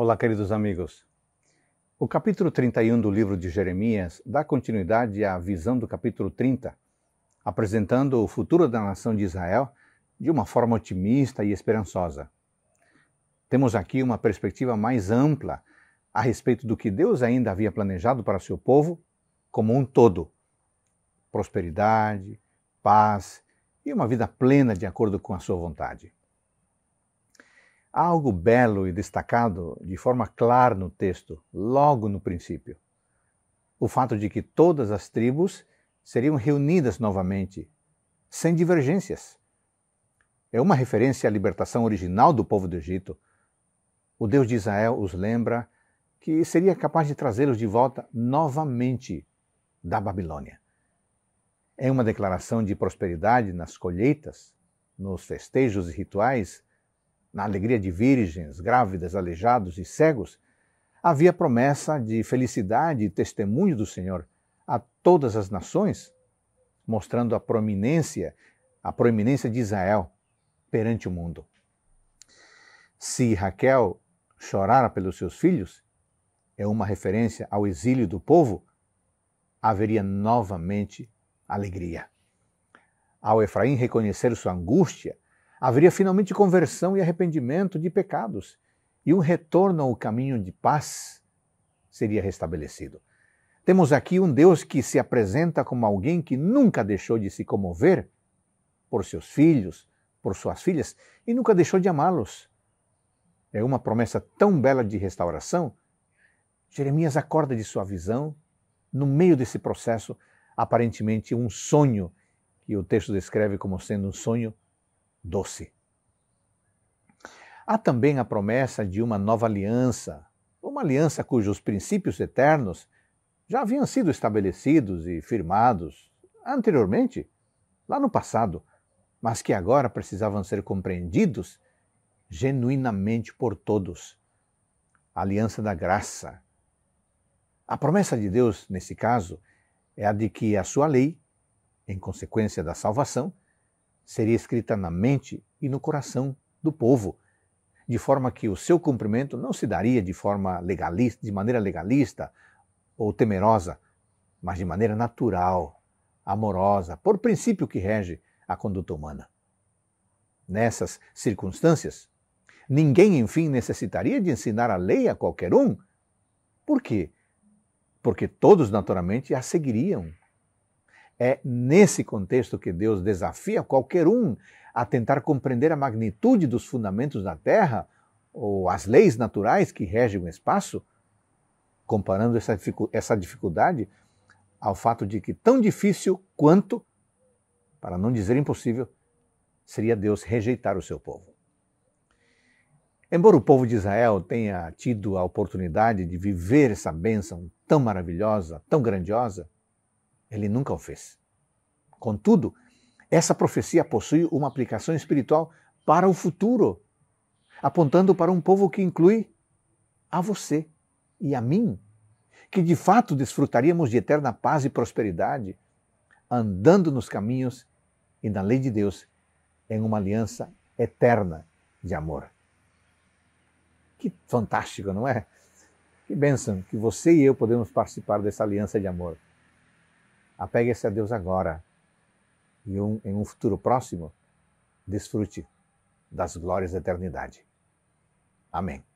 Olá, queridos amigos. O capítulo 31 do livro de Jeremias dá continuidade à visão do capítulo 30, apresentando o futuro da nação de Israel de uma forma otimista e esperançosa. Temos aqui uma perspectiva mais ampla a respeito do que Deus ainda havia planejado para seu povo como um todo: prosperidade, paz e uma vida plena de acordo com a sua vontade. Há algo belo e destacado de forma clara no texto, logo no princípio. O fato de que todas as tribos seriam reunidas novamente, sem divergências. É uma referência à libertação original do povo do Egito. O Deus de Israel os lembra que seria capaz de trazê-los de volta novamente da Babilônia. É uma declaração de prosperidade nas colheitas, nos festejos e rituais na alegria de virgens, grávidas, aleijados e cegos, havia promessa de felicidade e testemunho do Senhor a todas as nações, mostrando a prominência, a proeminência de Israel perante o mundo. Se Raquel chorara pelos seus filhos, é uma referência ao exílio do povo, haveria novamente alegria. Ao Efraim reconhecer sua angústia, Haveria finalmente conversão e arrependimento de pecados, e um retorno ao caminho de paz seria restabelecido. Temos aqui um Deus que se apresenta como alguém que nunca deixou de se comover por seus filhos, por suas filhas, e nunca deixou de amá-los. É uma promessa tão bela de restauração. Jeremias acorda de sua visão, no meio desse processo, aparentemente um sonho, que o texto descreve como sendo um sonho doce. Há também a promessa de uma nova aliança, uma aliança cujos princípios eternos já haviam sido estabelecidos e firmados anteriormente, lá no passado, mas que agora precisavam ser compreendidos genuinamente por todos. A aliança da graça. A promessa de Deus, nesse caso, é a de que a sua lei, em consequência da salvação, seria escrita na mente e no coração do povo, de forma que o seu cumprimento não se daria de forma legalista, de maneira legalista ou temerosa, mas de maneira natural, amorosa, por princípio que rege a conduta humana. Nessas circunstâncias, ninguém, enfim, necessitaria de ensinar a lei a qualquer um. Por quê? Porque todos naturalmente a seguiriam é nesse contexto que Deus desafia qualquer um a tentar compreender a magnitude dos fundamentos da Terra ou as leis naturais que regem o espaço, comparando essa, dificuldade ao fato de que tão difícil quanto, para não dizer impossível, seria Deus rejeitar o seu povo. Embora o povo de Israel tenha tido a oportunidade de viver essa bênção tão maravilhosa, tão grandiosa, ele nunca o fez. Contudo, essa profecia possui uma aplicação espiritual para o futuro, apontando para um povo que inclui a você e a mim, que de fato desfrutaríamos de eterna paz e prosperidade, andando nos caminhos e na lei de Deus em uma aliança eterna de amor. Que fantástico, não é? Que bênção que você e eu podemos participar dessa aliança de amor. Apegue-se a Deus agora e um, em um futuro próximo, desfrute das glórias da eternidade. Amém.